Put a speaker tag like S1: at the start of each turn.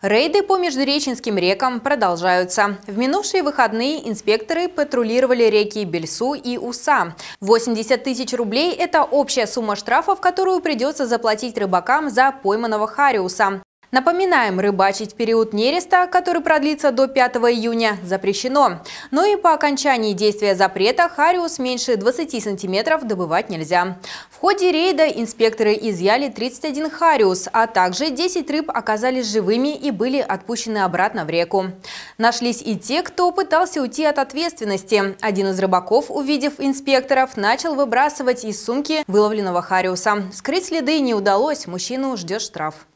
S1: Рейды по междуреченским рекам продолжаются. В минувшие выходные инспекторы патрулировали реки Бельсу и Уса. 80 тысяч рублей – это общая сумма штрафов, которую придется заплатить рыбакам за пойманного хариуса. Напоминаем, рыбачить в период нереста, который продлится до 5 июня, запрещено. Но и по окончании действия запрета хариус меньше 20 сантиметров добывать нельзя. В ходе рейда инспекторы изъяли 31 хариус, а также 10 рыб оказались живыми и были отпущены обратно в реку. Нашлись и те, кто пытался уйти от ответственности. Один из рыбаков, увидев инспекторов, начал выбрасывать из сумки выловленного хариуса. Скрыть следы не удалось, мужчину ждет штраф.